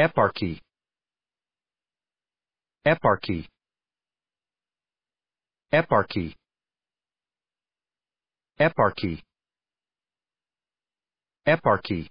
Eparchy Eparchy Eparchy Eparchy Eparchy